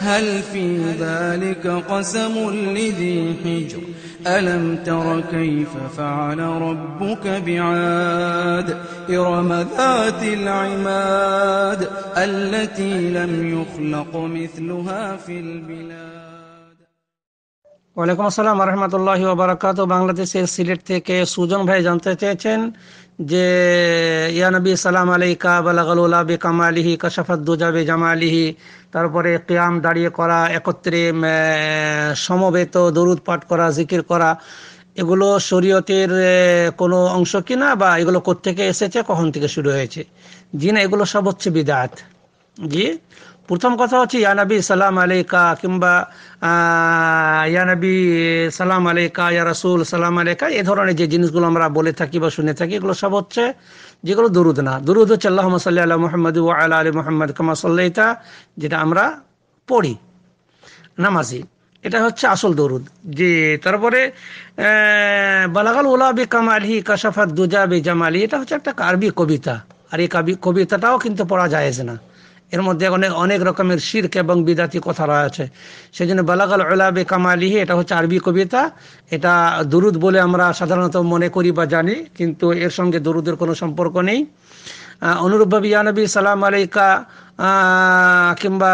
هل في ذلك قسم لذي حجر ألم تر كيف فعل ربك بعاد إرم ذات العماد التي لم يخلق مثلها في البلاد ওয়ালাইকুম আসসালাম রহমতুল্লাহ ওবরাকাত বাংলাদেশের সিলেট থেকে সুজন ভাই জানতে চেয়েছেন যে ইয়ানবী সালাম আলাইকা বালাগলুল্লা বে কামালিহি কাশাফাদ্দুজা বে জামালিহি তারপরে ক্য়াম দাঁড়িয়ে করা একত্রে সমবেত দরুদ পাঠ করা জিকির করা এগুলো শরীয়তের কোনো অংশ কিনা বা এগুলো কোত্থেকে এসেছে কখন থেকে শুরু হয়েছে জি না এগুলো সব হচ্ছে বিদাত জি প্রথম কথা হচ্ছে ইয়ানবী সালাম আলাইকা কিংবা ইয়ানবী সালাম আলাইকা ইয়া রাসুল সালাম আলাইকা এ ধরনের যে জিনিসগুলো আমরা বলে থাকি বা শুনে থাকি এগুলো সব হচ্ছে যেগুলো দুরুদ না দুরুদ হচ্ছে আল্লাহ সাল্লি আল্লাহ মোহাম্মদ ও আল্লাহ আলী মোহাম্মদ কামা সাল্লাইতা যেটা আমরা পড়ি নামাজি এটা হচ্ছে আসল দরুদ যে তারপরে বালাগাল ওলা বি কামালি কাশাফাত দুজা বি জামালি এটা হচ্ছে একটা আরবি কবিতা আর এই কবিতাটাও কিন্তু পড়া যায় না এর মধ্যে অনেক অনেক রকমের শির্ক এবং বিদাতি কথা রয়েছে সেই জন্য বালাগাল ওলাবে কামালিহি এটা হচ্ছে আরবি কবিতা এটা দুরুদ বলে আমরা সাধারণত মনে করি বা জানি কিন্তু এর সঙ্গে দুরুদের কোনো সম্পর্ক নেই অনুরূপভাবে ইয়ানবী সালাম আলাইকা কিংবা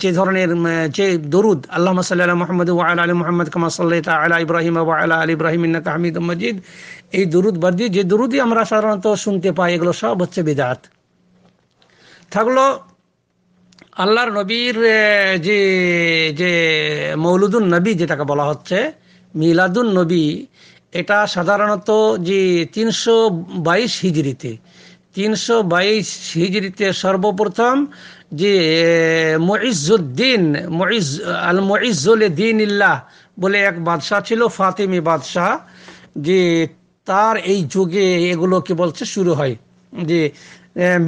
যে ধরনের যে দরুদ আল্লাহ সাল্লাহ মোহাম্মদ ওয়াল আলী মোহাম্মদ কামা সাল্লাহ আলা ইব্রাহিম আলা আলী ইব্রাহিম ইন্নাকা হামিদ মজিদ এই দরুদ বাদ দিয়ে যে দরুদই আমরা সাধারণত শুনতে পাই এগুলো সব হচ্ছে বিদাত থাকলো আল্লাহর নবীর যে যে মৌলুদুন নবী যেটাকে বলা হচ্ছে মিলাদুন নবী এটা সাধারণত যে তিনশো বাইশ হিজড়িতে তিনশো বাইশ হিজড়িতে সর্বপ্রথম যে মঈজুদ্দিন মঈজ আল মঈজুল দিন ইল্লাহ বলে এক বাদশাহ ছিল ফাতিমি বাদশাহ যে তার এই যুগে এগুলো কি বলছে শুরু হয় যে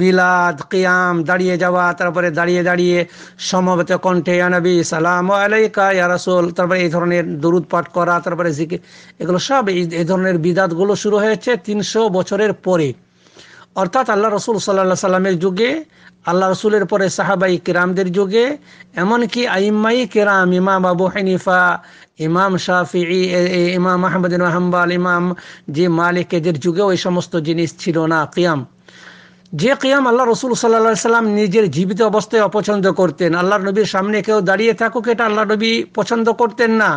বিলাদ কিয়াম দাঁড়িয়ে যাওয়া তারপরে দাঁড়িয়ে দাঁড়িয়ে সমবেত কণ্ঠে আনবি সালাম আলাইকা ইয়ারাসোল তারপরে এই ধরনের দরুদ পাঠ করা তারপরে জিকে এগুলো সব এই ধরনের বিদাতগুলো শুরু হয়েছে তিনশো বছরের পরে অর্থাৎ আল্লাহ রসুল সাল্লাহ সাল্লামের যুগে আল্লাহ রসুলের পরে সাহাবাই কিরামদের যুগে এমনকি আইম্মাই কিরাম ইমাম আবু হানিফা ইমাম শাফি ইমাম আহমদিন হাম্বাল ইমাম যে মালিক এদের যুগে ওই সমস্ত জিনিস ছিল না কিয়াম যে কিয়াম আল্লাহ রসুল সাল্লা সাল্লাম নিজের জীবিত অবস্থায় অপছন্দ করতেন আল্লাহ নবীর সামনে কেউ দাঁড়িয়ে থাকুক এটা আল্লাহ নবী পছন্দ করতেন না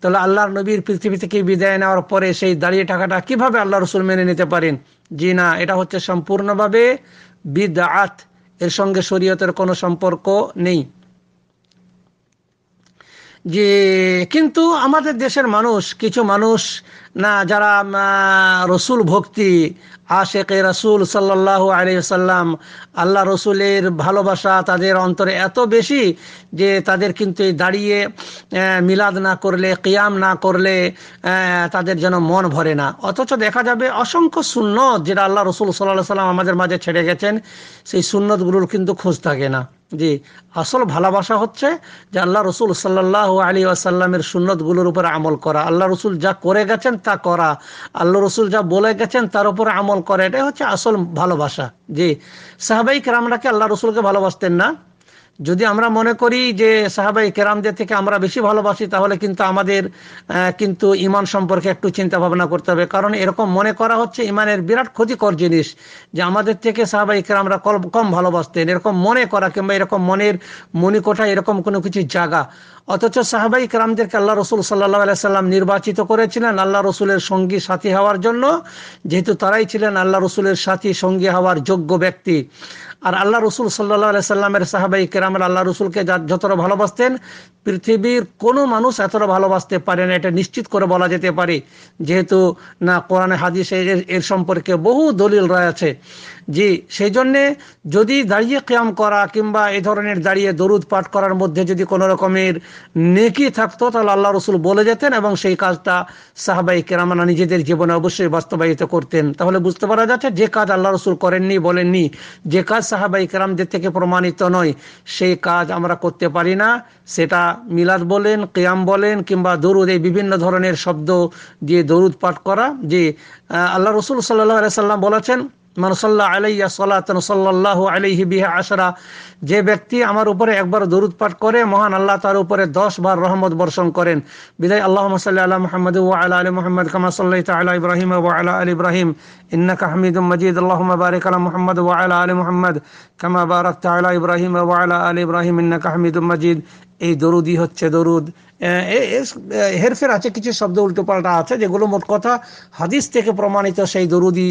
তাহলে আল্লাহ নবীর পৃথিবী থেকে বিদায় নেওয়ার পরে সেই দাঁড়িয়ে টাকাটা কিভাবে আল্লাহ রসুল মেনে নিতে পারেন জি না এটা হচ্ছে সম্পূর্ণভাবে আত এর সঙ্গে শরীয়তের কোনো সম্পর্ক নেই যে কিন্তু আমাদের দেশের মানুষ কিছু মানুষ না যারা রসুল ভক্তি আশেখ রসুল সাল্লাহ সাল্লাম আল্লাহ রসুলের ভালোবাসা তাদের অন্তরে এত বেশি যে তাদের কিন্তু দাঁড়িয়ে মিলাদ না করলে কিয়াম না করলে তাদের যেন মন ভরে না অথচ দেখা যাবে অসংখ্য সুন্নত যেটা আল্লাহ রসুল সাল্লাহ সাল্লাম আমাদের মাঝে ছেড়ে গেছেন সেই সুন্নতগুলোর কিন্তু খোঁজ থাকে না জি আসল ভালোবাসা হচ্ছে যে আল্লাহ রসুল সাল্লাহ আলী আসাল্লামের সুন্নতগুলোর উপর আমল করা আল্লাহ রসুল যা করে গেছেন তা করা আল্লাহ রসুল যা বলে গেছেন তার উপর আমল করা এটাই হচ্ছে আসল ভালোবাসা জি সাহাবাই কেরামরা কি আল্লাহ রসুলকে ভালোবাসতেন না যদি আমরা মনে করি যে সাহাবাই কেরামদের থেকে আমরা বেশি ভালোবাসি তাহলে কিন্তু আমাদের কিন্তু ইমান সম্পর্কে একটু চিন্তা ভাবনা করতে হবে কারণ এরকম মনে করা হচ্ছে ইমানের বিরাট ক্ষতিকর জিনিস যে আমাদের থেকে সাহাবাই কেরামরা কম ভালোবাসতেন এরকম মনে করা কিংবা এরকম মনের মনিকোঠা এরকম কোনো কিছু জায়গা অথচ সাহাবাই কেরামদেরকে আল্লাহ রসুল সাল্লাহ সাল্লাম নির্বাচিত করেছিলেন আল্লাহ রসুলের সঙ্গী সাথী হওয়ার জন্য যেহেতু তারাই ছিলেন আল্লাহ রসুলের সাথী সঙ্গী হওয়ার যোগ্য ব্যক্তি আর আল্লাহ রসুল সাল্লাহ সাল্লামের সাহাবাই কেরাম আল্লাহ রসুলকে যতটা ভালোবাসতেন পৃথিবীর কোনো মানুষ এতটা ভালোবাসতে পারে না এটা নিশ্চিত করে বলা যেতে পারে যেহেতু না কোরআনে হাদিসে এর সম্পর্কে বহু দলিল রয়েছে জি সেই জন্যে যদি দাঁড়িয়ে ক্যাম করা কিংবা এ ধরনের দাঁড়িয়ে দরুদ পাঠ করার মধ্যে যদি কোনো রকমের নেকি থাকতো তাহলে আল্লাহ রসুল বলে যেতেন এবং সেই কাজটা সাহাবাই কেরামানা নিজেদের জীবনে অবশ্যই বাস্তবায়িত করতেন তাহলে বুঝতে পারা যাচ্ছে যে কাজ আল্লাহ রসুল করেননি বলেননি যে কাজ সাহাবাই কেরামদের থেকে প্রমাণিত নয় সেই কাজ আমরা করতে পারি না সেটা মিলাদ বলেন কেয়াম বলেন কিংবা দরুদ এই বিভিন্ন ধরনের শব্দ দিয়ে দরুদ পাঠ করা যে আল্লাহ রসুল সাল্লাহ সাল্লাম বলেছেন আলাইহি বিহা আশরা যে ব্যক্তি আমার উপরে একবার দরুদ পাঠ করে মহান আল্লাহ তার উপরে দশ বার রহমত বর্ষণ করেন বিদায় আল্লাহ মোহাম্মদ আল্লাহ আলী ইব্রাহিম আল্লাহ ইব্রাহিম ইন্নাকা হামিদ মজিদ আল্লাহ বারিক আলা মোহাম্মদ ও আল্লাহ আলী মোহাম্মদ কামা বারাক ইব্রাহিম ও আল্লাহ আলী ইব্রাহিম ইন্নাকা মজিদ এই দরুদই হচ্ছে দরুদ হেরফের আছে কিছু শব্দ পাল্টা আছে যেগুলো মোট কথা হাদিস থেকে প্রমাণিত সেই দরুদি